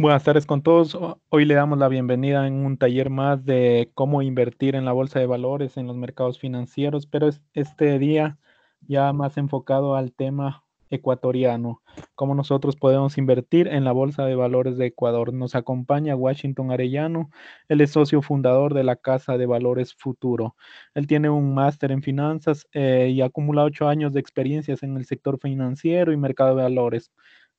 Buenas tardes con todos. Hoy le damos la bienvenida en un taller más de cómo invertir en la bolsa de valores, en los mercados financieros, pero este día ya más enfocado al tema ecuatoriano, cómo nosotros podemos invertir en la bolsa de valores de Ecuador. Nos acompaña Washington Arellano, él es socio fundador de la Casa de Valores Futuro. Él tiene un máster en finanzas eh, y acumula ocho años de experiencias en el sector financiero y mercado de valores.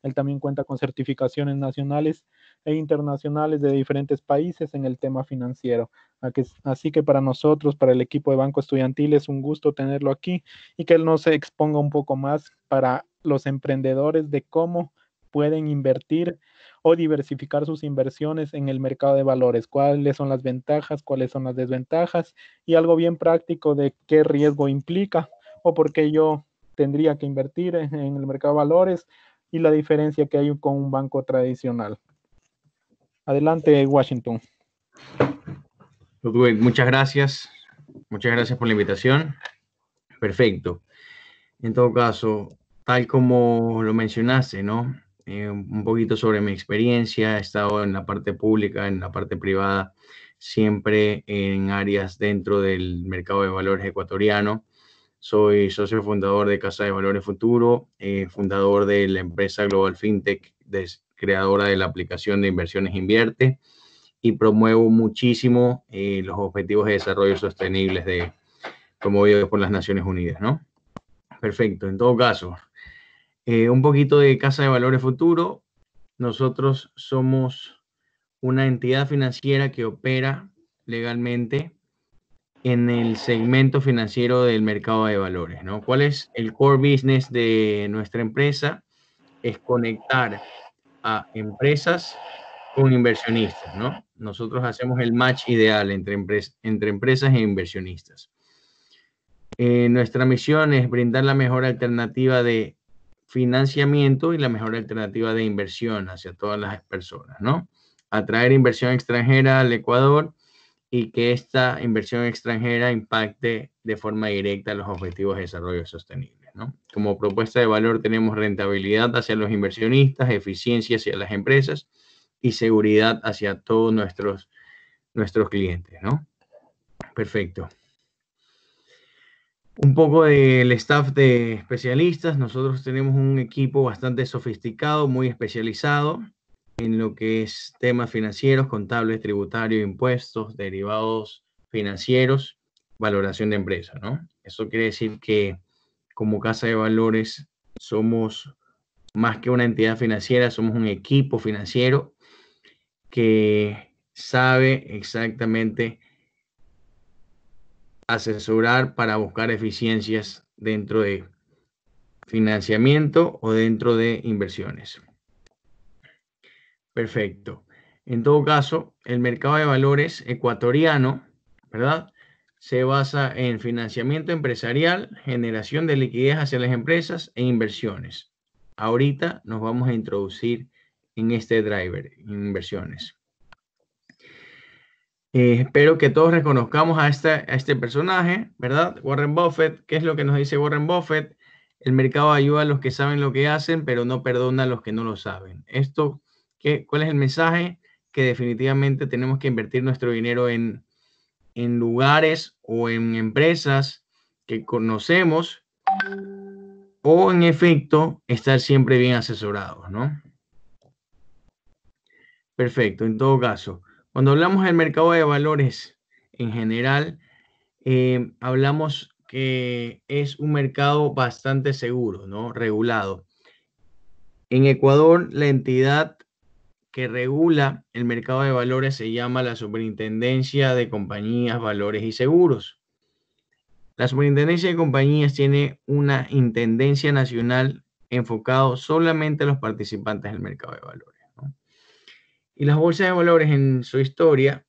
Él también cuenta con certificaciones nacionales e internacionales de diferentes países en el tema financiero. Así que para nosotros, para el equipo de Banco Estudiantil, es un gusto tenerlo aquí y que él nos exponga un poco más para los emprendedores de cómo pueden invertir o diversificar sus inversiones en el mercado de valores, cuáles son las ventajas, cuáles son las desventajas y algo bien práctico de qué riesgo implica o por qué yo tendría que invertir en el mercado de valores y la diferencia que hay con un banco tradicional. Adelante, Washington. muchas gracias. Muchas gracias por la invitación. Perfecto. En todo caso, tal como lo mencionaste, ¿no? Eh, un poquito sobre mi experiencia, he estado en la parte pública, en la parte privada, siempre en áreas dentro del mercado de valores ecuatoriano. Soy socio fundador de Casa de Valores Futuro, eh, fundador de la empresa Global FinTech, creadora de la aplicación de inversiones Invierte y promuevo muchísimo eh, los objetivos de desarrollo sostenible de, promovidos por las Naciones Unidas, ¿no? Perfecto, en todo caso, eh, un poquito de Casa de Valores Futuro. Nosotros somos una entidad financiera que opera legalmente en el segmento financiero del mercado de valores, ¿no? ¿Cuál es el core business de nuestra empresa? Es conectar a empresas con inversionistas, ¿no? Nosotros hacemos el match ideal entre, entre empresas e inversionistas. Eh, nuestra misión es brindar la mejor alternativa de financiamiento y la mejor alternativa de inversión hacia todas las personas, ¿no? Atraer inversión extranjera al Ecuador y que esta inversión extranjera impacte de forma directa los objetivos de desarrollo sostenible. Como propuesta de valor tenemos rentabilidad hacia los inversionistas, eficiencia hacia las empresas y seguridad hacia todos nuestros, nuestros clientes. Perfecto. Un poco del staff de especialistas. Nosotros tenemos un equipo bastante sofisticado, muy especializado en lo que es temas financieros, contables, tributarios, impuestos, derivados financieros, valoración de empresa, ¿no? Eso quiere decir que como casa de valores somos más que una entidad financiera, somos un equipo financiero que sabe exactamente asesorar para buscar eficiencias dentro de financiamiento o dentro de inversiones. Perfecto. En todo caso, el mercado de valores ecuatoriano, ¿verdad? Se basa en financiamiento empresarial, generación de liquidez hacia las empresas e inversiones. Ahorita nos vamos a introducir en este driver, inversiones. Eh, espero que todos reconozcamos a este, a este personaje, ¿verdad? Warren Buffett. ¿Qué es lo que nos dice Warren Buffett? El mercado ayuda a los que saben lo que hacen, pero no perdona a los que no lo saben. Esto ¿Cuál es el mensaje? Que definitivamente tenemos que invertir nuestro dinero en, lugares o en empresas que conocemos o en efecto estar siempre bien asesorados, ¿no? Perfecto, en todo caso, cuando hablamos del mercado de valores en general, eh, hablamos que es un mercado bastante seguro, ¿no? Regulado. En Ecuador, la entidad que regula el mercado de valores se llama la Superintendencia de Compañías, Valores y Seguros. La Superintendencia de Compañías tiene una intendencia nacional enfocado solamente a los participantes del mercado de valores. Y las bolsas de valores en su historia,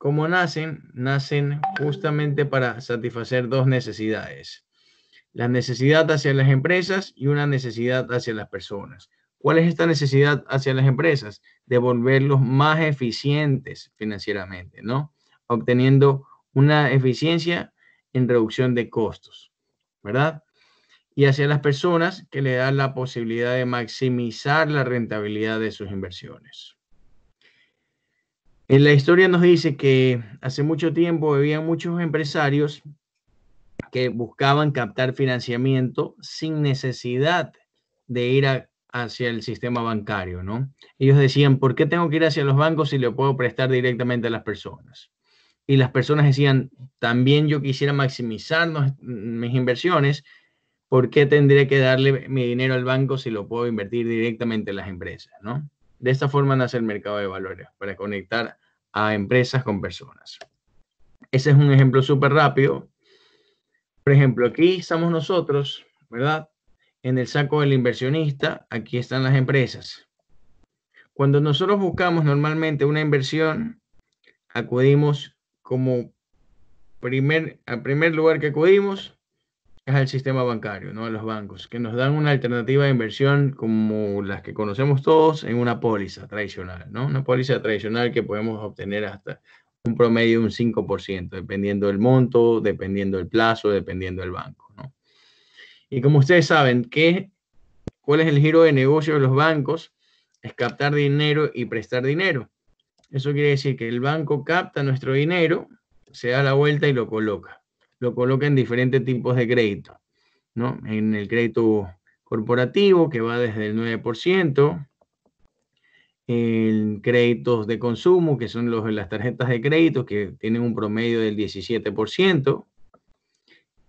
como nacen? Nacen justamente para satisfacer dos necesidades. La necesidad hacia las empresas y una necesidad hacia las personas. ¿Cuál es esta necesidad hacia las empresas? De volverlos más eficientes financieramente, ¿no? Obteniendo una eficiencia en reducción de costos, ¿verdad? Y hacia las personas que le dan la posibilidad de maximizar la rentabilidad de sus inversiones. En la historia nos dice que hace mucho tiempo había muchos empresarios que buscaban captar financiamiento sin necesidad de ir a hacia el sistema bancario, ¿no? Ellos decían, ¿por qué tengo que ir hacia los bancos si le puedo prestar directamente a las personas? Y las personas decían, también yo quisiera maximizar mm, mis inversiones, ¿por qué tendré que darle mi dinero al banco si lo puedo invertir directamente en las empresas, ¿no? De esta forma nace el mercado de valores, para conectar a empresas con personas. Ese es un ejemplo súper rápido. Por ejemplo, aquí estamos nosotros, ¿verdad? en el saco del inversionista, aquí están las empresas. Cuando nosotros buscamos normalmente una inversión, acudimos como primer, al primer lugar que acudimos es al sistema bancario, ¿no? a los bancos, que nos dan una alternativa de inversión como las que conocemos todos en una póliza tradicional, ¿no? una póliza tradicional que podemos obtener hasta un promedio de un 5%, dependiendo del monto, dependiendo del plazo, dependiendo del banco. Y como ustedes saben, ¿cuál es el giro de negocio de los bancos? Es captar dinero y prestar dinero. Eso quiere decir que el banco capta nuestro dinero, se da la vuelta y lo coloca. Lo coloca en diferentes tipos de crédito, ¿no? En el crédito corporativo, que va desde el 9%, en créditos de consumo, que son los, las tarjetas de crédito, que tienen un promedio del 17%,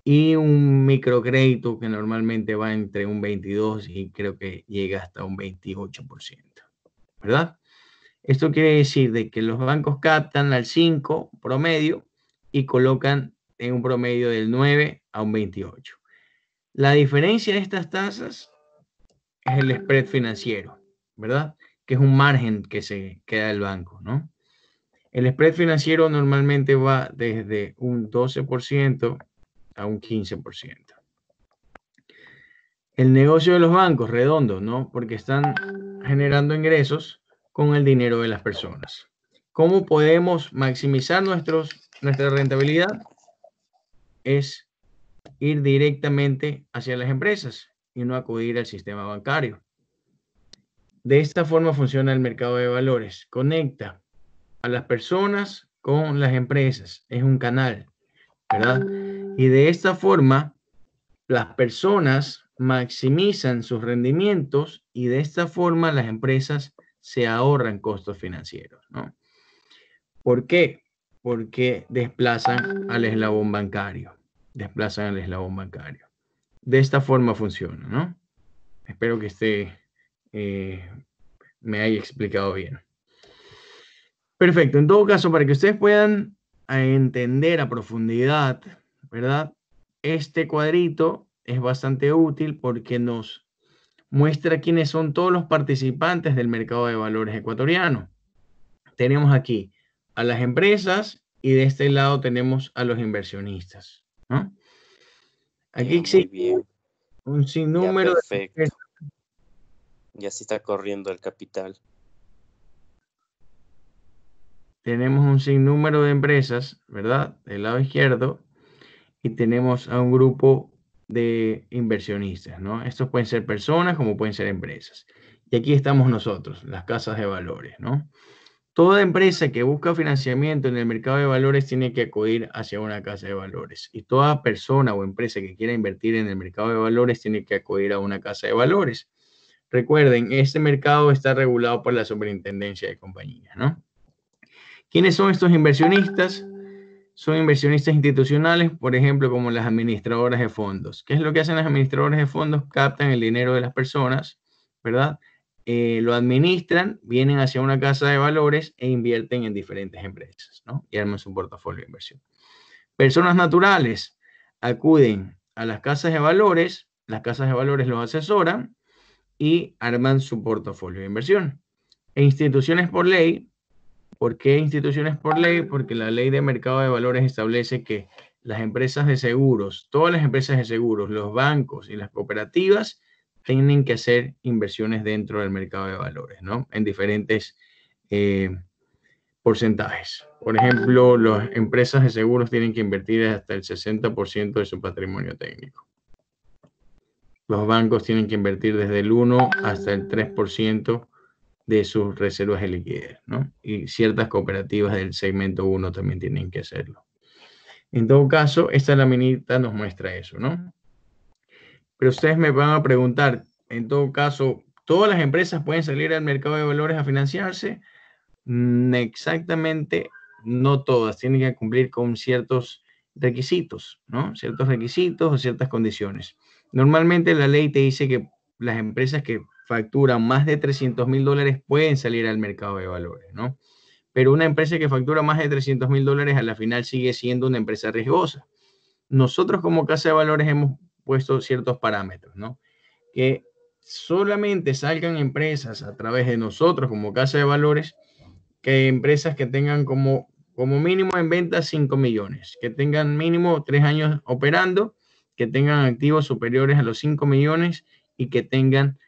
y un microcrédito que normalmente va entre un 22 y creo que llega hasta un 28%, ¿verdad? Esto quiere decir de que los bancos captan al 5 promedio y colocan en un promedio del 9 a un 28. La diferencia de estas tasas es el spread financiero, ¿verdad? Que es un margen que se queda el banco, ¿no? El spread financiero normalmente va desde un 12% a un 15%. El negocio de los bancos, redondo, ¿no? Porque están generando ingresos con el dinero de las personas. ¿Cómo podemos maximizar nuestros, nuestra rentabilidad? Es ir directamente hacia las empresas y no acudir al sistema bancario. De esta forma funciona el mercado de valores. Conecta a las personas con las empresas. Es un canal, ¿verdad? Y de esta forma, las personas maximizan sus rendimientos y de esta forma las empresas se ahorran costos financieros. ¿no? ¿Por qué? Porque desplazan al eslabón bancario. Desplazan al eslabón bancario. De esta forma funciona, ¿no? Espero que esté, eh, me haya explicado bien. Perfecto. En todo caso, para que ustedes puedan eh, entender a profundidad ¿verdad? Este cuadrito es bastante útil porque nos muestra quiénes son todos los participantes del mercado de valores ecuatoriano. Tenemos aquí a las empresas y de este lado tenemos a los inversionistas. Aquí existe un sinnúmero ya de Y así está corriendo el capital. Tenemos un sinnúmero de empresas, ¿verdad? Del lado izquierdo, y tenemos a un grupo de inversionistas, ¿no? Estos pueden ser personas como pueden ser empresas. Y aquí estamos nosotros, las casas de valores, ¿no? Toda empresa que busca financiamiento en el mercado de valores tiene que acudir hacia una casa de valores. Y toda persona o empresa que quiera invertir en el mercado de valores tiene que acudir a una casa de valores. Recuerden, este mercado está regulado por la Superintendencia de Compañías, ¿no? ¿Quiénes son estos inversionistas? son inversionistas institucionales, por ejemplo, como las administradoras de fondos. ¿Qué es lo que hacen las administradoras de fondos? Captan el dinero de las personas, ¿verdad? Eh, lo administran, vienen hacia una casa de valores e invierten en diferentes empresas, ¿no? Y arman su portafolio de inversión. Personas naturales acuden a las casas de valores, las casas de valores los asesoran y arman su portafolio de inversión. E instituciones por ley ¿Por qué instituciones por ley? Porque la ley de mercado de valores establece que las empresas de seguros, todas las empresas de seguros, los bancos y las cooperativas tienen que hacer inversiones dentro del mercado de valores, ¿no? En diferentes eh, porcentajes. Por ejemplo, las empresas de seguros tienen que invertir hasta el 60% de su patrimonio técnico. Los bancos tienen que invertir desde el 1 hasta el 3% de sus reservas de liquidez, ¿no? Y ciertas cooperativas del segmento 1 también tienen que hacerlo. En todo caso, esta laminita nos muestra eso, ¿no? Pero ustedes me van a preguntar, en todo caso, ¿todas las empresas pueden salir al mercado de valores a financiarse? Mm, exactamente, no todas, tienen que cumplir con ciertos requisitos, ¿no? Ciertos requisitos o ciertas condiciones. Normalmente la ley te dice que las empresas que factura más de 300 mil dólares pueden salir al mercado de valores, ¿no? Pero una empresa que factura más de 300 mil dólares a la final sigue siendo una empresa riesgosa. Nosotros como Casa de Valores hemos puesto ciertos parámetros, ¿no? Que solamente salgan empresas a través de nosotros como Casa de Valores, que empresas que tengan como, como mínimo en venta 5 millones, que tengan mínimo tres años operando, que tengan activos superiores a los 5 millones y que tengan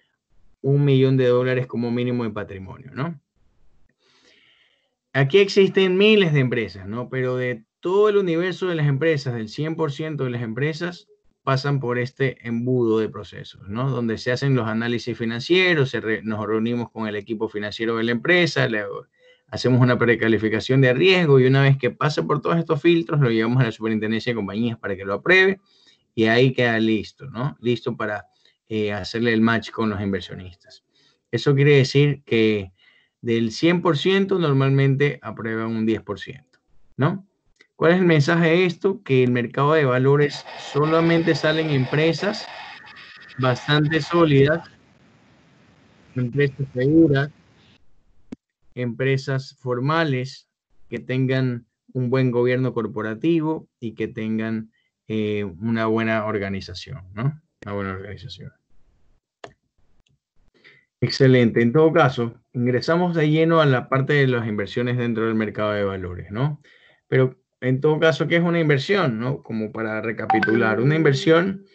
un millón de dólares como mínimo de patrimonio, ¿no? Aquí existen miles de empresas, ¿no? Pero de todo el universo de las empresas, del 100% de las empresas, pasan por este embudo de procesos, ¿no? Donde se hacen los análisis financieros, nos reunimos con el equipo financiero de la empresa, hacemos una precalificación de riesgo y una vez que pasa por todos estos filtros, lo llevamos a la superintendencia de compañías para que lo apruebe y ahí queda listo, ¿no? Listo para eh, hacerle el match con los inversionistas. Eso quiere decir que del 100% normalmente aprueban un 10%, ¿no? ¿Cuál es el mensaje de esto? Que el mercado de valores solamente salen empresas bastante sólidas, empresas seguras, empresas formales que tengan un buen gobierno corporativo y que tengan eh, una buena organización, ¿no? una buena organización. Excelente. En todo caso, ingresamos de lleno a la parte de las inversiones dentro del mercado de valores, ¿no? Pero en todo caso, ¿qué es una inversión? ¿no? Como para recapitular, una inversión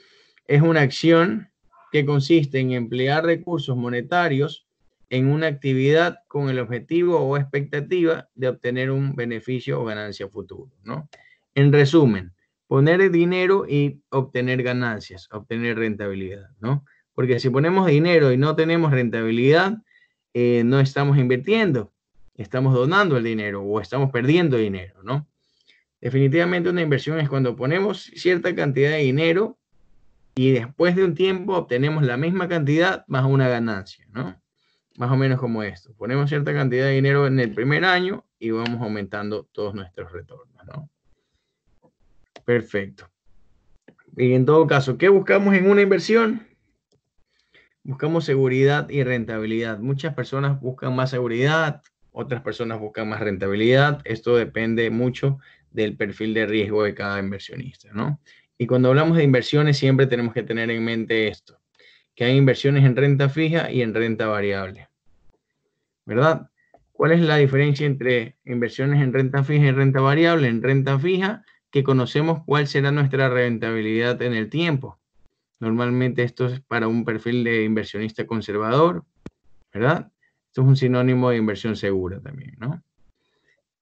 es una acción que consiste en emplear recursos monetarios en una actividad con el objetivo o expectativa de obtener un beneficio o ganancia futuro, ¿no? En resumen, poner dinero y obtener ganancias, obtener rentabilidad, ¿no? Porque si ponemos dinero y no tenemos rentabilidad, eh, no estamos invirtiendo, estamos donando el dinero o estamos perdiendo dinero, ¿no? Definitivamente una inversión es cuando ponemos cierta cantidad de dinero y después de un tiempo obtenemos la misma cantidad más una ganancia, ¿no? Más o menos como esto. Ponemos cierta cantidad de dinero en el primer año y vamos aumentando todos nuestros retornos, ¿no? Perfecto. Y en todo caso, ¿qué buscamos en una inversión? Buscamos seguridad y rentabilidad. Muchas personas buscan más seguridad, otras personas buscan más rentabilidad. Esto depende mucho del perfil de riesgo de cada inversionista, ¿no? Y cuando hablamos de inversiones, siempre tenemos que tener en mente esto, que hay inversiones en renta fija y en renta variable, ¿verdad? ¿Cuál es la diferencia entre inversiones en renta fija y renta variable? En renta fija que conocemos cuál será nuestra rentabilidad en el tiempo. Normalmente esto es para un perfil de inversionista conservador, ¿verdad? Esto es un sinónimo de inversión segura también, ¿no?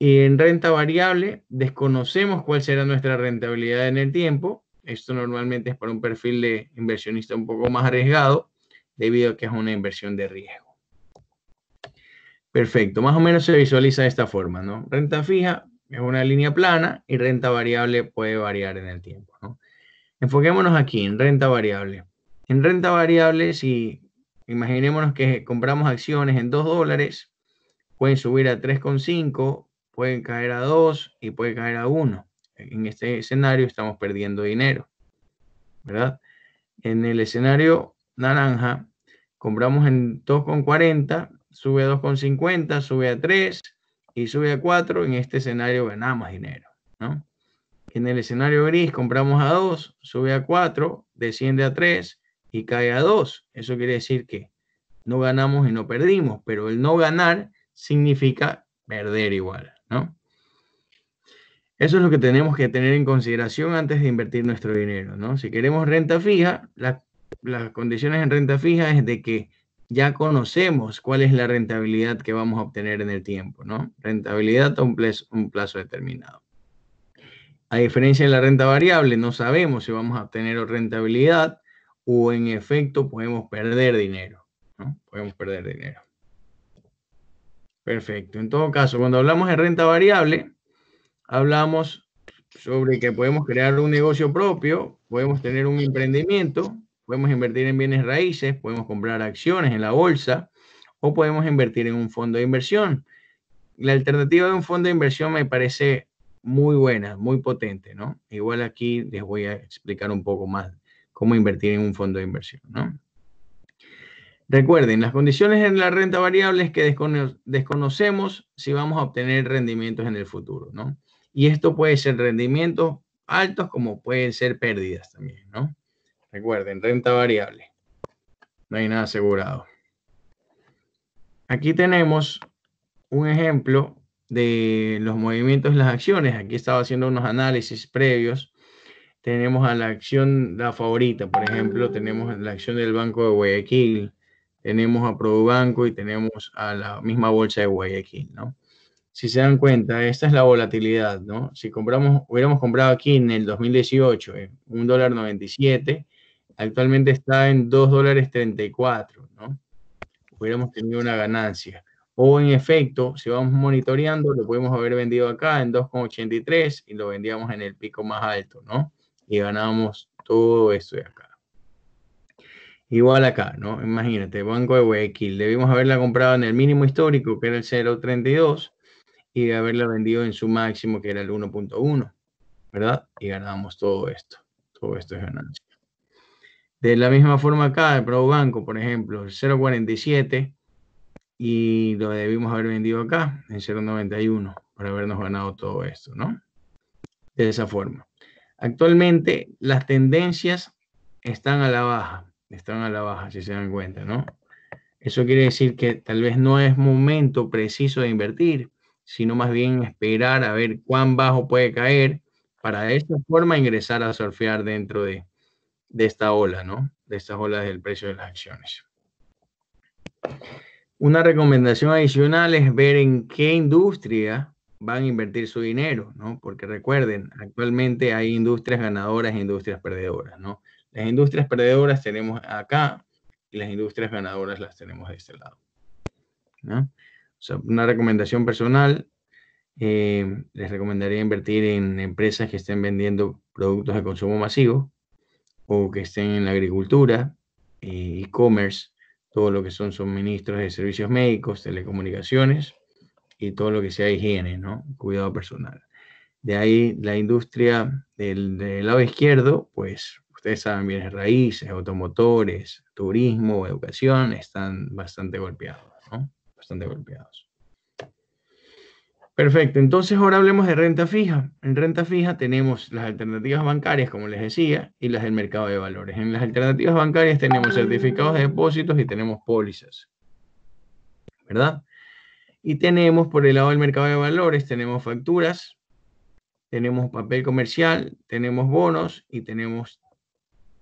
Y en renta variable, desconocemos cuál será nuestra rentabilidad en el tiempo. Esto normalmente es para un perfil de inversionista un poco más arriesgado, debido a que es una inversión de riesgo. Perfecto, más o menos se visualiza de esta forma, ¿no? Renta fija, es una línea plana y renta variable puede variar en el tiempo. Enfoquémonos aquí, en renta variable. En renta variable, si imaginémonos que compramos acciones en 2 dólares, pueden subir a 3,5, pueden caer a 2 y puede caer a 1. En este escenario estamos perdiendo dinero, ¿verdad? En el escenario naranja, compramos en 2,40, sube a 2,50, sube a 3 y sube a 4, en este escenario ganamos dinero, ¿no? En el escenario gris compramos a 2, sube a 4, desciende a 3 y cae a 2. Eso quiere decir que no ganamos y no perdimos, pero el no ganar significa perder igual, ¿no? Eso es lo que tenemos que tener en consideración antes de invertir nuestro dinero, ¿no? Si queremos renta fija, las condiciones en renta fija es de que ya conocemos cuál es la rentabilidad que vamos a obtener en el tiempo, ¿no? Rentabilidad a un plazo, determinado. A diferencia de la renta variable, no sabemos si vamos a obtener rentabilidad o en efecto podemos perder dinero, ¿no? Podemos perder dinero. Perfecto. En todo caso, cuando hablamos de renta variable, hablamos sobre que podemos crear un negocio propio, podemos tener un emprendimiento, Podemos invertir en bienes raíces, podemos comprar acciones en la bolsa o podemos invertir en un fondo de inversión. La alternativa de un fondo de inversión me parece muy buena, muy potente, ¿no? Igual aquí les voy a explicar un poco más cómo invertir en un fondo de inversión, ¿no? Recuerden, las condiciones en la renta variable es que desconocemos si vamos a obtener rendimientos en el futuro, ¿no? Y esto puede ser rendimientos altos como pueden ser pérdidas también, ¿no? Recuerden, renta variable. No hay nada asegurado. Aquí tenemos un ejemplo de los movimientos de las acciones. Aquí estaba haciendo unos análisis previos. Tenemos a la acción, la favorita, por ejemplo, tenemos la acción del Banco de Guayaquil, tenemos a Banco y tenemos a la misma bolsa de Guayaquil, ¿no? Si se dan cuenta, esta es la volatilidad, ¿no? Si compramos, hubiéramos comprado aquí en el 2018, un dólar 97, actualmente está en $2.34, dólares ¿no? Hubiéramos tenido una ganancia. O en efecto, si vamos monitoreando, lo pudimos haber vendido acá en 2,83 y lo vendíamos en el pico más alto, ¿no? Y ganábamos todo esto de acá. Igual acá, ¿no? Imagínate, Banco de Guayaquil, debimos haberla comprado en el mínimo histórico, que era el 0.32, y haberla vendido en su máximo, que era el 1.1, ¿verdad? Y ganábamos todo esto. Todo esto es ganancia. De la misma forma acá, el ProBanco, por ejemplo, 0.47 y lo debimos haber vendido acá en 0.91 para habernos ganado todo esto, ¿no? De esa forma. Actualmente las tendencias están a la baja, están a la baja, si se dan cuenta, ¿no? Eso quiere decir que tal vez no es momento preciso de invertir, sino más bien esperar a ver cuán bajo puede caer para de esta forma ingresar a surfear dentro de de esta ola, ¿no? De estas olas del precio de las acciones. Una recomendación adicional es ver en qué industria van a invertir su dinero, ¿no? Porque recuerden, actualmente hay industrias ganadoras e industrias perdedoras, ¿no? Las industrias perdedoras tenemos acá y las industrias ganadoras las tenemos de este lado. ¿no? O sea, una recomendación personal, eh, les recomendaría invertir en empresas que estén vendiendo productos de consumo masivo, o que estén en la agricultura, eh, e-commerce, todo lo que son suministros de servicios médicos, telecomunicaciones y todo lo que sea higiene, ¿no? Cuidado personal. De ahí la industria del, lado izquierdo, pues ustedes saben, bien, raíces, automotores, turismo, educación, están bastante golpeados, Bastante golpeados. Perfecto, entonces ahora hablemos de renta fija. En renta fija tenemos las alternativas bancarias, como les decía, y las del mercado de valores. En las alternativas bancarias tenemos certificados de depósitos y tenemos pólizas, ¿verdad? Y tenemos por el lado del mercado de valores, tenemos facturas, tenemos papel comercial, tenemos bonos y tenemos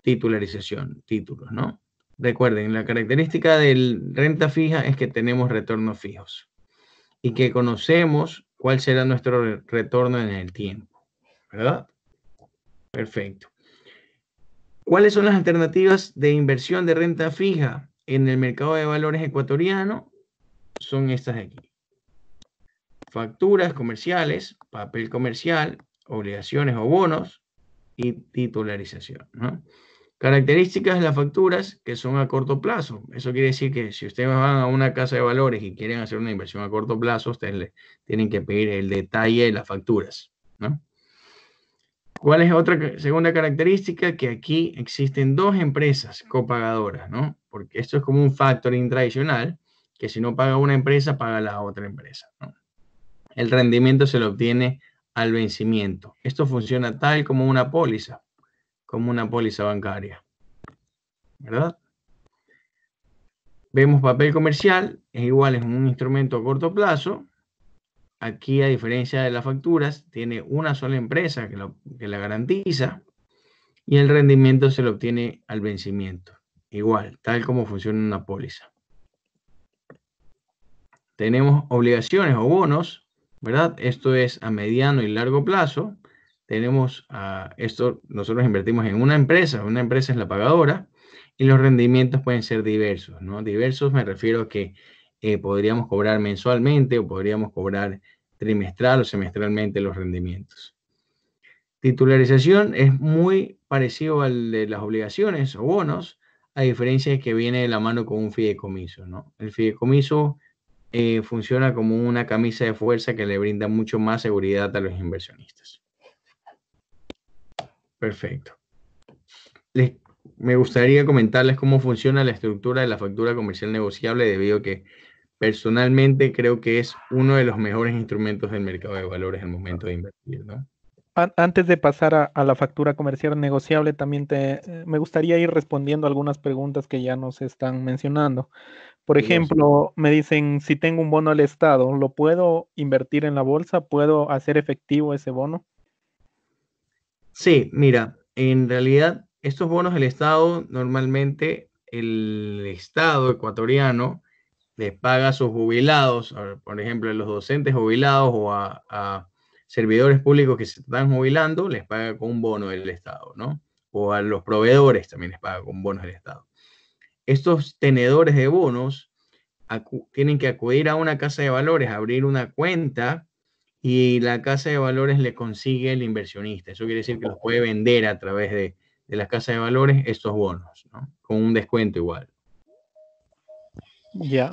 titularización, títulos, ¿no? Recuerden, la característica de renta fija es que tenemos retornos fijos y que conocemos cuál será nuestro retorno en el tiempo, ¿verdad? Perfecto. ¿Cuáles son las alternativas de inversión de renta fija en el mercado de valores ecuatoriano? Son estas aquí. Facturas comerciales, papel comercial, obligaciones o bonos y titularización. ¿no? Características de las facturas que son a corto plazo. Eso quiere decir que si ustedes van a una casa de valores y quieren hacer una inversión a corto plazo, ustedes tienen que pedir el detalle de las facturas. ¿Cuál es otra segunda característica? Que aquí existen dos empresas copagadoras, ¿no? Porque esto es como un factoring tradicional, que si no paga una empresa, paga la otra empresa. El rendimiento se lo obtiene al vencimiento. Esto funciona tal como una póliza como una póliza bancaria. ¿Verdad? Vemos papel comercial, es igual, es un instrumento a corto plazo. Aquí, a diferencia de las facturas, tiene una sola empresa que, la garantiza y el rendimiento se lo obtiene al vencimiento. Igual, tal como funciona una póliza. Tenemos obligaciones o bonos, ¿verdad? Esto es a mediano y largo plazo tenemos a esto, nosotros invertimos en una empresa, una empresa es la pagadora y los rendimientos pueden ser diversos, ¿no? Diversos me refiero a que eh, podríamos cobrar mensualmente o podríamos cobrar trimestral o semestralmente los rendimientos. Titularización es muy parecido al de las obligaciones o bonos, a diferencia de que viene de la mano con un fideicomiso, ¿no? El fideicomiso eh, funciona como una camisa de fuerza que le brinda mucho más seguridad a los inversionistas. Perfecto. me gustaría comentarles cómo funciona la estructura de la factura comercial negociable debido a que personalmente creo que es uno de los mejores instrumentos del mercado de valores al momento de invertir. ¿no? Antes de pasar a, la factura comercial negociable, también eh, me gustaría ir respondiendo algunas preguntas que ya nos están mencionando. Por ejemplo, me dicen, si tengo un bono al Estado, ¿lo puedo invertir en la bolsa? ¿Puedo hacer efectivo ese bono? Sí, mira, en realidad estos bonos del Estado, normalmente el Estado ecuatoriano les paga a sus jubilados, por ejemplo, a los docentes jubilados o a, servidores públicos que se están jubilando, les paga con un bono del Estado, ¿no? O a los proveedores también les paga con bonos del Estado. Estos tenedores de bonos tienen que acudir a una casa de valores, abrir una cuenta y la casa de valores le consigue el inversionista. Eso quiere decir que los puede vender a través de, de las casas de valores estos bonos, ¿no? con un descuento igual. Ya.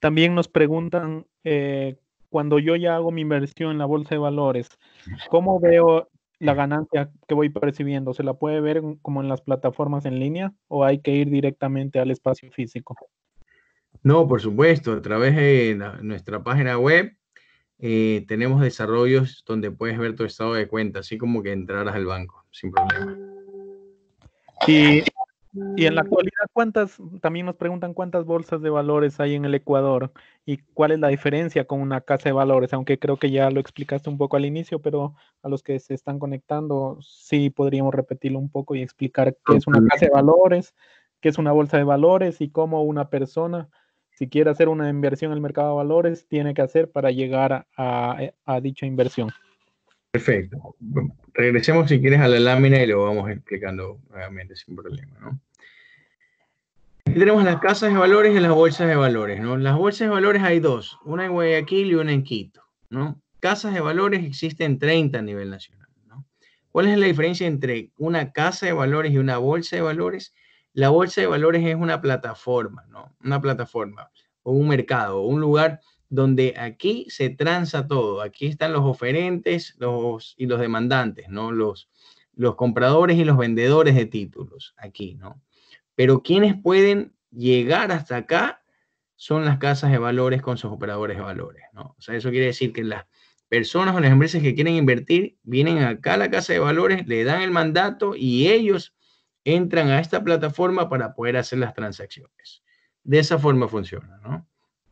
También nos preguntan, eh, cuando yo ya hago mi inversión en la bolsa de valores, ¿cómo veo la ganancia que voy percibiendo? ¿Se la puede ver como en las plataformas en línea o hay que ir directamente al espacio físico? No, por supuesto, a través de nuestra página web eh, tenemos desarrollos donde puedes ver tu estado de cuenta, así como que entraras al banco, sin problema. Y, y en la actualidad, ¿cuántas, también nos preguntan cuántas bolsas de valores hay en el Ecuador y cuál es la diferencia con una casa de valores? Aunque creo que ya lo explicaste un poco al inicio, pero a los que se están conectando, sí podríamos repetirlo un poco y explicar qué es una casa de valores, qué es una bolsa de valores y cómo una persona si quiere hacer una inversión en el mercado de valores, tiene que hacer para llegar a, eh, dicha inversión. Perfecto. regresemos si quieres a la lámina y lo vamos explicando nuevamente sin problema. ¿no? Aquí tenemos las casas de valores y las bolsas de valores. ¿no? Las bolsas de valores hay dos, una en Guayaquil y una en Quito. ¿no? Casas de valores existen 30 a nivel nacional. ¿no? ¿Cuál es la diferencia entre una casa de valores y una bolsa de valores? La bolsa de valores es una plataforma, ¿no? Una plataforma o un mercado un lugar donde aquí se transa todo. Aquí están los oferentes y los demandantes, ¿no? Los, los compradores y los vendedores de títulos aquí, ¿no? Pero quienes pueden llegar hasta acá son las casas de valores con sus operadores de valores, ¿no? O sea, eso quiere decir que las personas o las empresas que quieren invertir vienen acá a la casa de valores, le dan el mandato y ellos entran a esta plataforma para poder hacer las transacciones. De esa forma funciona, ¿no?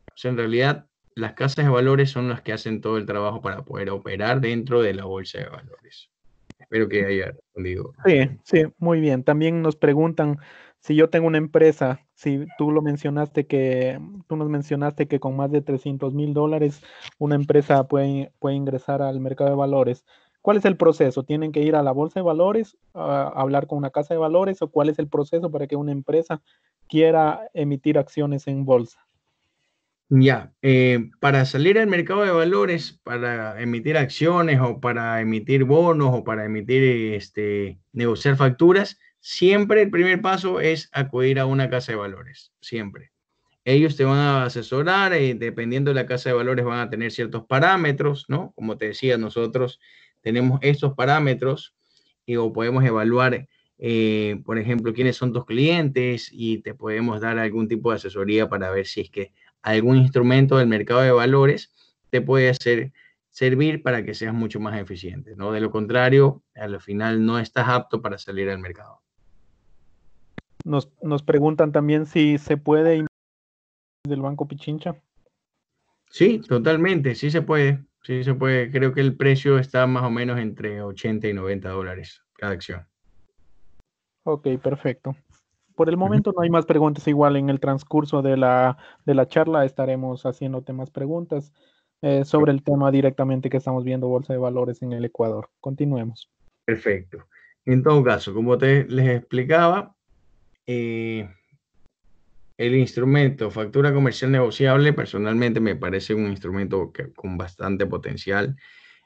O sea, en realidad las casas de valores son las que hacen todo el trabajo para poder operar dentro de la bolsa de valores. Espero que haya respondido. Sí, sí, muy bien. También nos preguntan si yo tengo una empresa, si tú lo mencionaste que, tú nos mencionaste que con más de 300 mil dólares una empresa puede, puede ingresar al mercado de valores. ¿Cuál es el proceso? ¿Tienen que ir a la bolsa de valores, hablar con una casa de valores o cuál es el proceso para que una empresa quiera emitir acciones en bolsa? Ya, eh, para salir al mercado de valores, para emitir acciones o para emitir bonos o para emitir, este, negociar facturas, siempre el primer paso es acudir a una casa de valores, siempre. Ellos te van a asesorar, y eh, dependiendo de la casa de valores van a tener ciertos parámetros, ¿no? Como te decía, nosotros tenemos esos parámetros y, o podemos evaluar, eh, por ejemplo, quiénes son tus clientes y te podemos dar algún tipo de asesoría para ver si es que algún instrumento del mercado de valores te puede hacer servir para que seas mucho más eficiente, ¿no? De lo contrario, al final no estás apto para salir al mercado. Nos, nos preguntan también si se puede del Banco Pichincha. Sí, totalmente, sí se puede. Sí, se puede. Creo que el precio está más o menos entre 80 y 90 dólares cada acción. Ok, perfecto. Por el momento no hay más preguntas. Igual en el transcurso de la, charla estaremos haciéndote más preguntas eh, sobre el tema directamente que estamos viendo, Bolsa de Valores en el Ecuador. Continuemos. Perfecto. En todo caso, como te les explicaba, eh, el instrumento factura comercial negociable, personalmente me parece un instrumento con bastante potencial.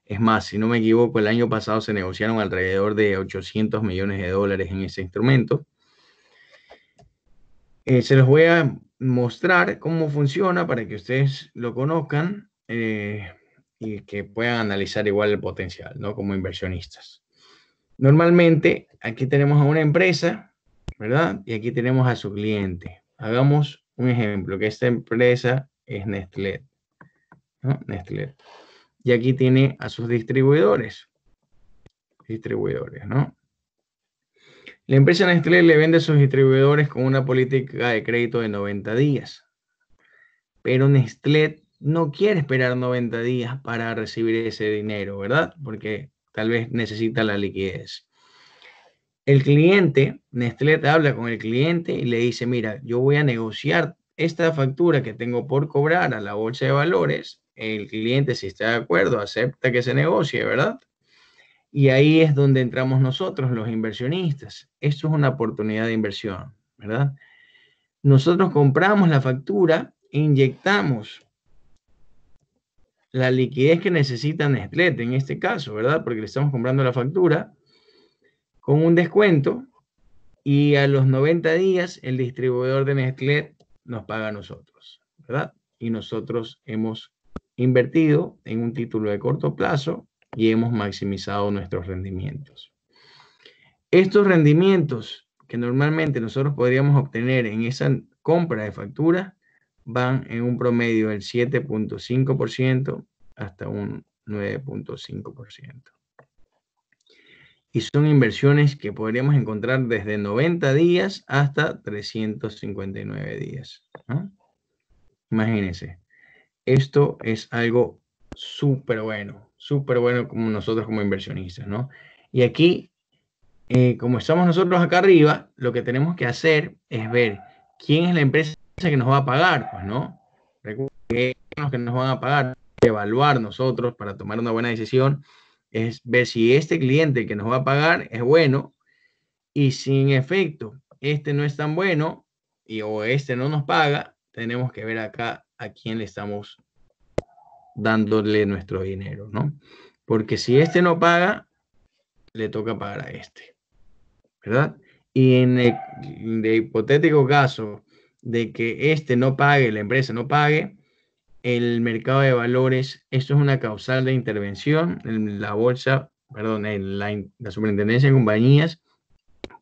Es más, si no me equivoco, el año pasado se negociaron alrededor de 800 millones de dólares en ese instrumento. Eh, se los voy a mostrar cómo funciona para que ustedes lo conozcan eh, y que puedan analizar igual el potencial, ¿no? Como inversionistas. Normalmente, aquí tenemos a una empresa, ¿verdad? Y aquí tenemos a su cliente. Hagamos un ejemplo, que esta empresa es Nestlé. Nestlé. Y aquí tiene a sus distribuidores. Distribuidores, ¿no? La empresa Nestlé le vende a sus distribuidores con una política de crédito de 90 días. Pero Nestlé no quiere esperar 90 días para recibir ese dinero, ¿verdad? Porque tal vez necesita la liquidez. El cliente, Nestlé habla con el cliente y le dice, mira, yo voy a negociar esta factura que tengo por cobrar a la bolsa de valores. El cliente, si está de acuerdo, acepta que se negocie, ¿verdad? Y ahí es donde entramos nosotros, los inversionistas. Esto es una oportunidad de inversión, ¿verdad? Nosotros compramos la factura, inyectamos la liquidez que necesita Nestlé en este caso, ¿verdad? Porque le estamos comprando la factura con un descuento y a los 90 días el distribuidor de Nestlé nos paga a nosotros, ¿verdad? Y nosotros hemos invertido en un título de corto plazo y hemos maximizado nuestros rendimientos. Estos rendimientos que normalmente nosotros podríamos obtener en esa compra de factura van en un promedio del 7.5% hasta un 9.5% y son inversiones que podríamos encontrar desde 90 días hasta 359 días. ¿ah? Imagínense, esto es algo súper bueno, súper bueno como nosotros como inversionistas, ¿no? Y aquí, eh, como estamos nosotros acá arriba, lo que tenemos que hacer es ver quién es la empresa que nos va a pagar, pues, ¿no? Recuerden que nos van a pagar, evaluar nosotros para tomar una buena decisión es ver si este cliente que nos va a pagar es bueno y sin efecto este no es tan bueno y o este no nos paga, tenemos que ver acá a quién le estamos dándole nuestro dinero, ¿no? Porque si este no paga, le toca pagar a este, ¿verdad? Y en el, hipotético caso de que este no pague, la empresa no pague, el mercado de valores, esto es una causal de intervención, en la bolsa, perdón, en la, superintendencia de compañías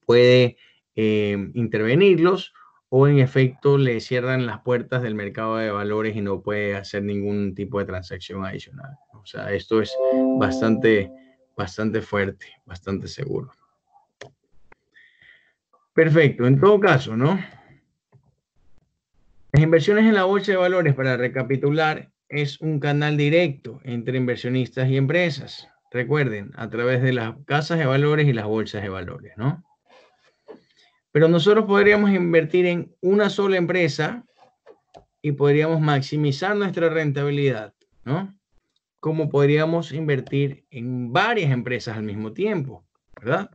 puede eh, intervenirlos o en efecto le cierran las puertas del mercado de valores y no puede hacer ningún tipo de transacción adicional. O sea, esto es bastante, bastante fuerte, bastante seguro. Perfecto, en todo caso, ¿no? Las inversiones en la bolsa de valores, para recapitular, es un canal directo entre inversionistas y empresas. Recuerden, a través de las casas de valores y las bolsas de valores, ¿no? Pero nosotros podríamos invertir en una sola empresa y podríamos maximizar nuestra rentabilidad, ¿no? Como podríamos invertir en varias empresas al mismo tiempo, ¿verdad?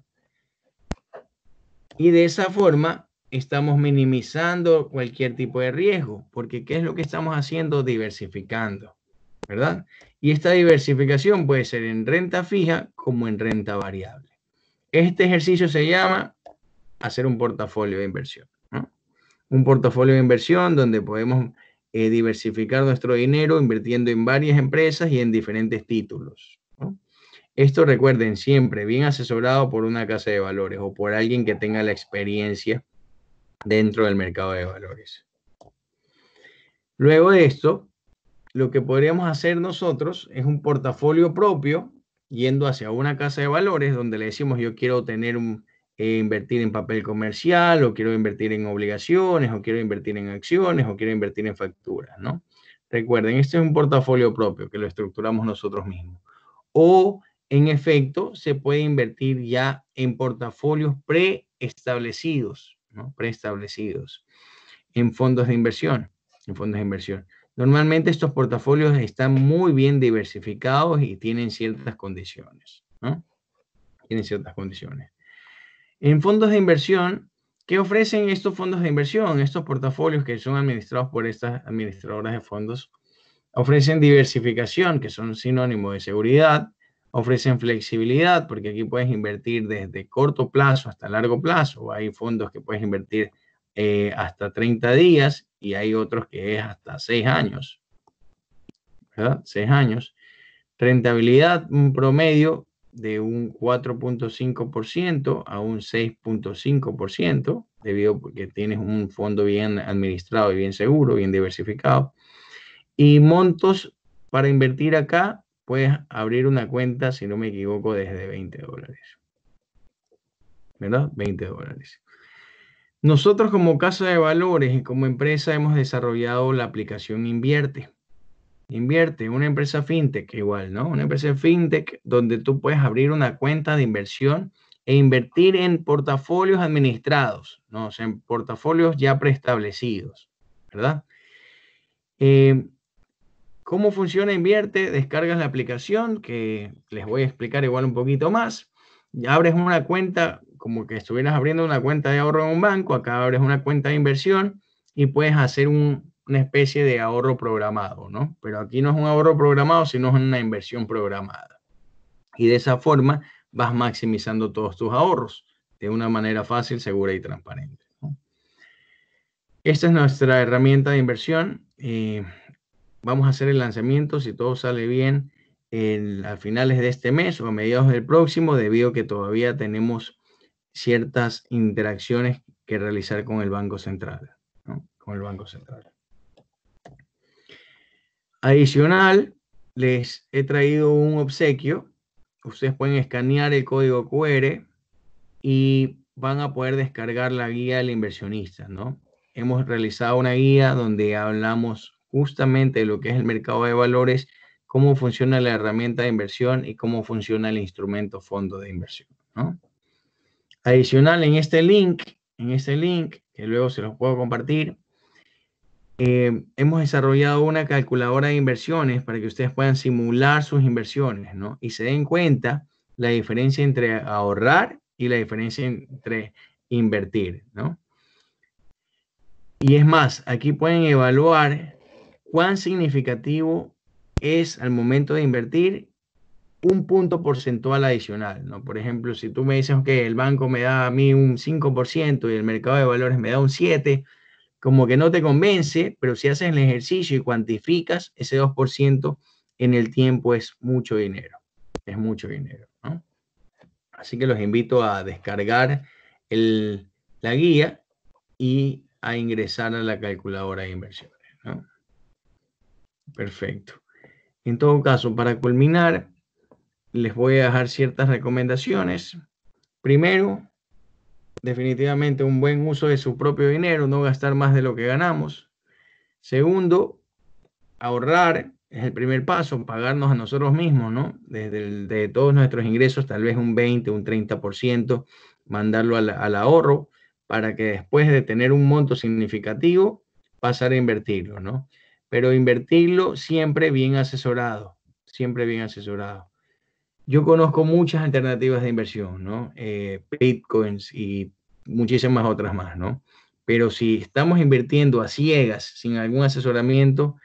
Y de esa forma estamos minimizando cualquier tipo de riesgo, porque ¿qué es lo que estamos haciendo? Diversificando, ¿verdad? Y esta diversificación puede ser en renta fija como en renta variable. Este ejercicio se llama hacer un portafolio de inversión. Un portafolio de inversión donde podemos eh, diversificar nuestro dinero invirtiendo en varias empresas y en diferentes títulos. Esto recuerden siempre, bien asesorado por una casa de valores o por alguien que tenga la experiencia dentro del mercado de valores. Luego de esto, lo que podríamos hacer nosotros es un portafolio propio yendo hacia una casa de valores donde le decimos yo quiero tener un, eh, invertir en papel comercial o quiero invertir en obligaciones o quiero invertir en acciones o quiero invertir en facturas, ¿no? Recuerden, este es un portafolio propio que lo estructuramos nosotros mismos. O en efecto, se puede invertir ya en portafolios preestablecidos preestablecidos en fondos de inversión, en fondos de inversión. Normalmente estos portafolios están muy bien diversificados y tienen ciertas condiciones, Tienen ciertas condiciones. En fondos de inversión, ¿qué ofrecen estos fondos de inversión? Estos portafolios que son administrados por estas administradoras de fondos ofrecen diversificación, que son sinónimo de seguridad, ofrecen flexibilidad porque aquí puedes invertir desde corto plazo hasta largo plazo. Hay fondos que puedes invertir eh, hasta 30 días y hay otros que es hasta 6 años. ¿Verdad? 6 años. Rentabilidad promedio de un 4.5% a un 6.5% debido a que tienes un fondo bien administrado y bien seguro, bien diversificado. Y montos para invertir acá puedes abrir una cuenta, si no me equivoco, desde 20 dólares. ¿Verdad? 20 dólares. Nosotros como casa de valores y como empresa hemos desarrollado la aplicación Invierte. Invierte, una empresa fintech igual, ¿no? Una empresa fintech donde tú puedes abrir una cuenta de inversión e invertir en portafolios administrados, ¿no? O sea, en portafolios ya preestablecidos, ¿verdad? Eh, ¿Cómo funciona Invierte? Descargas la aplicación, que les voy a explicar igual un poquito más. Ya abres una cuenta, como que estuvieras abriendo una cuenta de ahorro en un banco, acá abres una cuenta de inversión y puedes hacer una especie de ahorro programado, ¿no? Pero aquí no es un ahorro programado, sino es una inversión programada. Y de esa forma vas maximizando todos tus ahorros de una manera fácil, segura y transparente. Esta es nuestra herramienta de inversión. Eh, Vamos a hacer el lanzamiento, si todo sale bien, a finales de este mes o a mediados del próximo, debido a que todavía tenemos ciertas interacciones que realizar con el Banco Central. ¿no? Con el Banco Central. Adicional, les he traído un obsequio. Ustedes pueden escanear el código QR y van a poder descargar la guía del inversionista, ¿no? Hemos realizado una guía donde hablamos justamente lo que es el mercado de valores, cómo funciona la herramienta de inversión y cómo funciona el instrumento fondo de inversión. ¿no? Adicional, en este link, en este link, que luego se los puedo compartir, eh, hemos desarrollado una calculadora de inversiones para que ustedes puedan simular sus inversiones, ¿no? Y se den cuenta la diferencia entre ahorrar y la diferencia entre invertir, ¿no? Y es más, aquí pueden evaluar cuán significativo es al momento de invertir un punto porcentual adicional, ¿no? Por ejemplo, si tú me dices que el banco me da a mí un 5% y el mercado de valores me da un 7%, como que no te convence, pero si haces el ejercicio y cuantificas ese 2% en el tiempo es mucho dinero, es mucho dinero, Así que los invito a descargar la guía y a ingresar a la calculadora de inversión. Perfecto. En todo caso, para culminar, les voy a dejar ciertas recomendaciones. Primero, definitivamente un buen uso de su propio dinero, no gastar más de lo que ganamos. Segundo, ahorrar es el primer paso, pagarnos a nosotros mismos, ¿no? Desde de todos nuestros ingresos, tal vez un 20, un 30%, mandarlo al, al ahorro para que después de tener un monto significativo, pasar a invertirlo, ¿no? pero invertirlo siempre bien asesorado, siempre bien asesorado. Yo conozco muchas alternativas de inversión, ¿no? Eh, Bitcoins y muchísimas otras más, ¿no? Pero si estamos invirtiendo a ciegas, sin algún asesoramiento,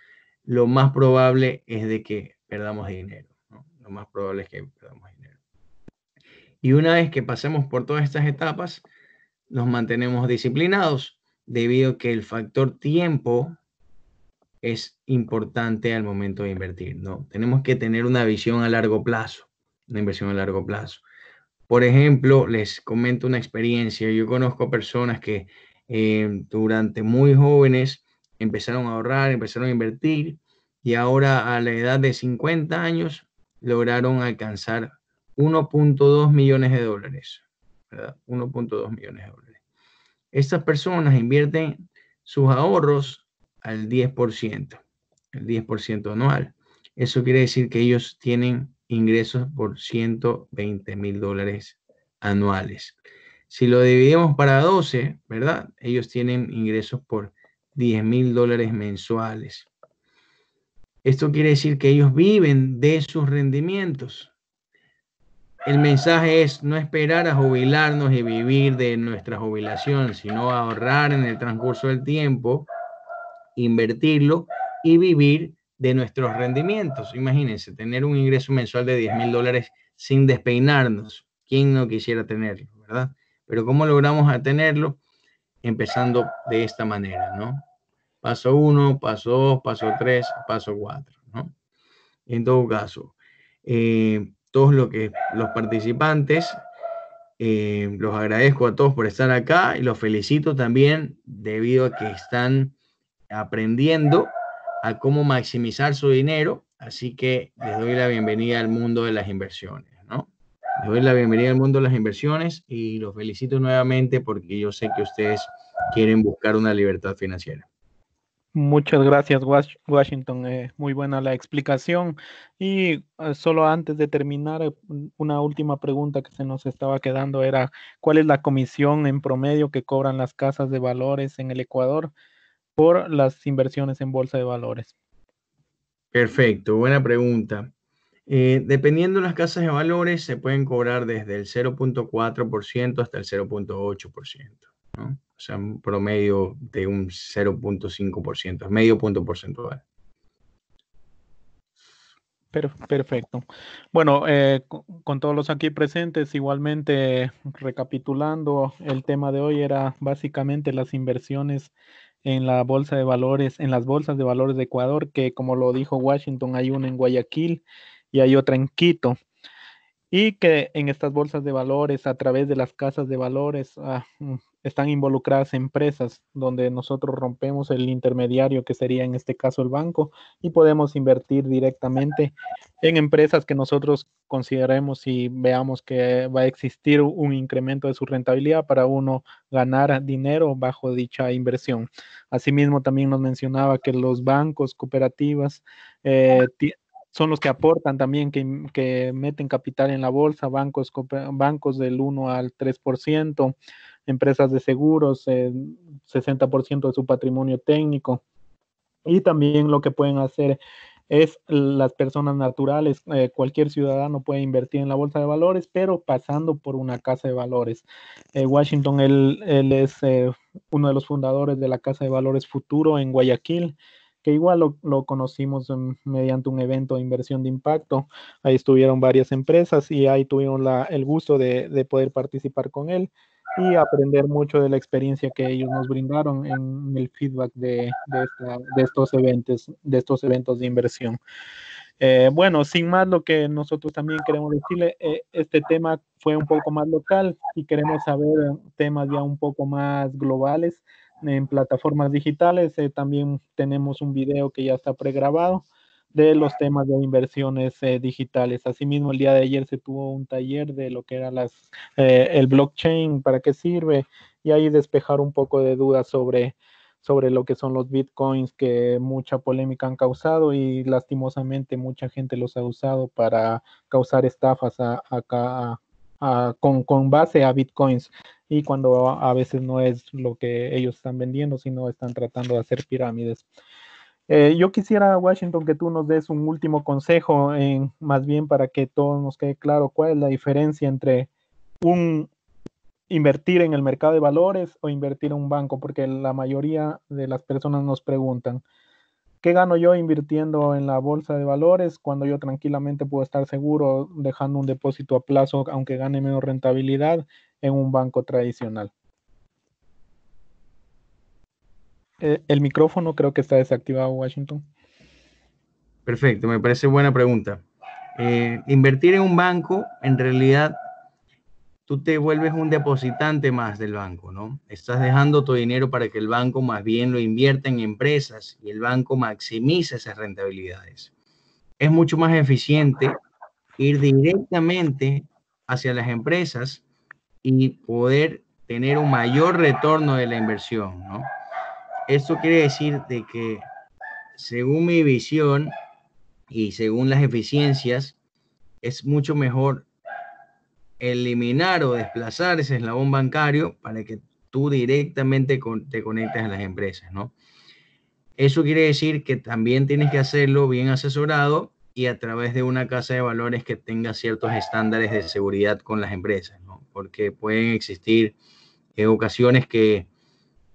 lo más probable es de que perdamos dinero, ¿no? Lo más probable es que perdamos dinero. Y una vez que pasemos por todas estas etapas, nos mantenemos disciplinados, debido a que el factor tiempo es importante al momento de invertir, ¿no? Tenemos que tener una visión a largo plazo, una inversión a largo plazo. Por ejemplo, les comento una experiencia. Yo conozco personas que eh, durante muy jóvenes empezaron a ahorrar, empezaron a invertir y ahora a la edad de 50 años lograron alcanzar 1.2 millones de dólares. 1.2 millones de dólares. Estas personas invierten sus ahorros al 10%, el 10% anual. Eso quiere decir que ellos tienen ingresos por 120 mil dólares anuales. Si lo dividimos para 12, ¿verdad? Ellos tienen ingresos por 10 mil dólares mensuales. Esto quiere decir que ellos viven de sus rendimientos. El mensaje es no esperar a jubilarnos y vivir de nuestra jubilación, sino ahorrar en el transcurso del tiempo invertirlo y vivir de nuestros rendimientos. Imagínense, tener un ingreso mensual de 10 mil dólares sin despeinarnos. ¿Quién no quisiera tenerlo, verdad? Pero ¿cómo logramos tenerlo? Empezando de esta manera, ¿no? Paso 1, paso dos, paso 3, paso 4, ¿no? En todo caso, eh, todos que, los participantes, eh, los agradezco a todos por estar acá y los felicito también debido a que están aprendiendo a cómo maximizar su dinero. Así que les doy la bienvenida al mundo de las inversiones, ¿no? Les doy la bienvenida al mundo de las inversiones y los felicito nuevamente porque yo sé que ustedes quieren buscar una libertad financiera. Muchas gracias, Washington. es eh, muy buena la explicación. Y eh, solo antes de terminar, eh, una última pregunta que se nos estaba quedando era, ¿cuál es la comisión en promedio que cobran las casas de valores en el Ecuador? por las inversiones en bolsa de valores? Perfecto, buena pregunta. Eh, dependiendo de las casas de valores, se pueden cobrar desde el 0.4% hasta el 0.8%, ¿no? o sea, un promedio de un 0.5%, medio punto porcentual. Perfecto. Bueno, eh, con todos los aquí presentes, igualmente recapitulando, el tema de hoy era básicamente las inversiones en la bolsa de valores, en las bolsas de valores de Ecuador, que como lo dijo Washington, hay una en Guayaquil y hay otra en Quito y que en estas bolsas de valores, a través de las casas de valores, ah, mm, están involucradas empresas donde nosotros rompemos el intermediario que sería en este caso el banco y podemos invertir directamente en empresas que nosotros consideremos y veamos que va a existir un incremento de su rentabilidad para uno ganar dinero bajo dicha inversión. Asimismo, también nos mencionaba que los bancos, cooperativas, eh, son los que aportan también, mm, que, meten capital en la bolsa, bancos, bancos del 1 al 3%, empresas de seguros, eh, por 60% de su patrimonio técnico. Y también lo que pueden hacer es las personas naturales. Eh, cualquier ciudadano puede invertir en la bolsa de valores, pero pasando por una casa de valores. Eh, Washington, él, es uno de los fundadores de la Casa de Valores Futuro en Guayaquil que igual lo, conocimos mediante un evento de inversión de impacto. Ahí estuvieron varias empresas y ahí tuvimos el gusto de, poder participar con él y aprender mucho de la experiencia que ellos nos brindaron en el feedback de, estos eventos, de estos eventos de inversión. Eh, bueno, sin más, lo que nosotros también queremos decirle, eh, este tema fue un poco más local y queremos saber temas ya un poco más globales en plataformas digitales. Eh, también tenemos un video que ya está pregrabado de los temas de inversiones eh, digitales. Asimismo, el día de ayer se tuvo un taller de lo que era las, eh, el blockchain, para qué sirve, y ahí despejar un poco de dudas sobre, sobre lo que son los bitcoins, que mucha polémica han causado y lastimosamente mucha gente los ha usado para causar estafas con, con base a bitcoins y cuando a, veces no es lo que ellos están vendiendo, sino están tratando de hacer pirámides. Eh, yo quisiera, Washington, que tú nos des un último consejo, en, más bien para que todos nos quede claro cuál es la diferencia entre un invertir en el mercado de valores o invertir en un banco, porque la mayoría de las personas nos preguntan, ¿qué gano yo invirtiendo en la bolsa de valores cuando yo tranquilamente puedo estar seguro dejando un depósito a plazo, aunque gane menos rentabilidad, en un banco tradicional. Eh, el micrófono creo que está desactivado, Washington. Perfecto, me parece buena pregunta. Eh, invertir en un banco, en realidad, tú te vuelves un depositante más del banco, ¿no? Estás dejando tu dinero para que el banco más bien lo invierta en empresas y el banco maximiza esas rentabilidades. Es mucho más eficiente ir directamente hacia las empresas y poder tener un mayor retorno de la inversión, ¿no? Esto quiere decir que, según mi visión y según las eficiencias, es mucho mejor eliminar o desplazar ese eslabón bancario para que tú directamente te conectes a las empresas, ¿no? Eso quiere decir que también tienes que hacerlo bien asesorado y a través de una casa de valores que tenga ciertos estándares de seguridad con las empresas porque pueden existir ocasiones que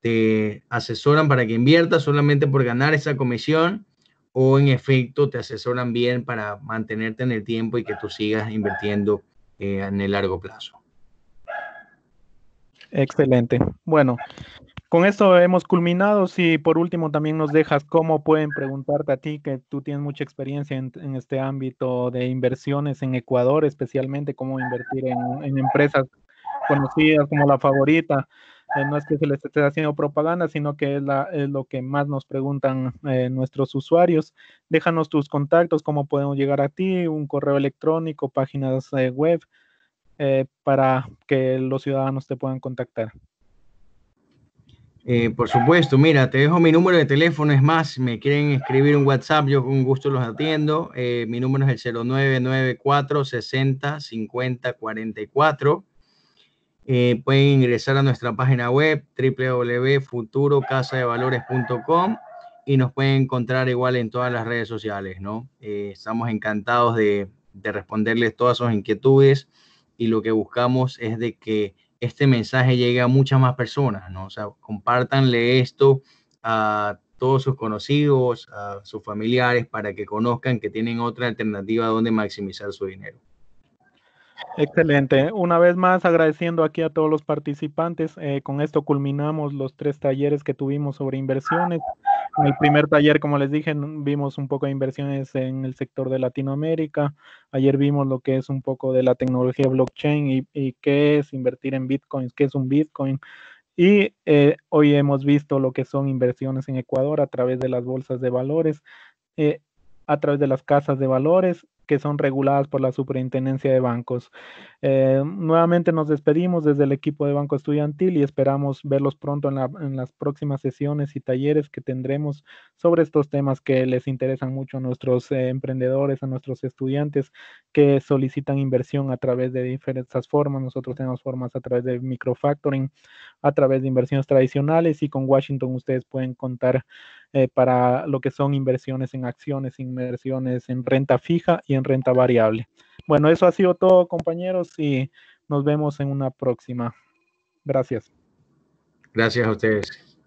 te asesoran para que inviertas solamente por ganar esa comisión o en efecto te asesoran bien para mantenerte en el tiempo y que tú sigas invirtiendo eh, en el largo plazo. Excelente. Bueno, con esto hemos culminado. Si por último también nos dejas cómo pueden preguntarte a ti, que tú tienes mucha experiencia en, este ámbito de inversiones en Ecuador, especialmente cómo invertir en, empresas conocidas como la favorita. Eh, no es que se les esté haciendo propaganda, sino que es, lo que más nos preguntan eh, nuestros usuarios. Déjanos tus contactos, cómo podemos llegar a ti, un correo electrónico, páginas eh, web, para que los ciudadanos te puedan contactar. Eh, por supuesto, mira, te dejo mi número de teléfono, es más, si me quieren escribir un WhatsApp, yo con gusto los atiendo. Eh, mi número es el 0994 60 50 44. pueden ingresar a nuestra página web www.futurocasadevalores.com y nos pueden encontrar igual en todas las redes sociales, ¿no? Eh, estamos encantados de, de responderles todas sus inquietudes y lo que buscamos es de que este mensaje llegue a muchas más personas, ¿no? O sea, compártanle esto a todos sus conocidos, a sus familiares, para que conozcan que tienen otra alternativa donde maximizar su dinero. Excelente. Una vez más agradeciendo aquí a todos los participantes. Eh, con esto culminamos los tres talleres que tuvimos sobre inversiones. En el primer taller, como les dije, vimos un poco de inversiones en el sector de Latinoamérica. Ayer vimos lo que es un poco de la tecnología blockchain y, qué es invertir en bitcoins, qué es un bitcoin. Y eh, hoy hemos visto lo que son inversiones en Ecuador a través de las bolsas de valores, eh, a través de las casas de valores que son reguladas por la Superintendencia de Bancos. Eh, nuevamente nos despedimos desde el equipo de Banco Estudiantil y esperamos verlos pronto en, las próximas sesiones y talleres que tendremos sobre estos temas que les interesan mucho a nuestros eh, emprendedores, a nuestros estudiantes que solicitan inversión a través de diferentes formas. Nosotros tenemos formas a través de microfactoring, a través de inversiones tradicionales y con Washington ustedes pueden contar eh, para lo que son inversiones en acciones, inversiones en renta fija y en renta variable. Bueno, eso ha sido todo, compañeros, y nos vemos en una próxima. Gracias. Gracias a ustedes.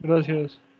Gracias.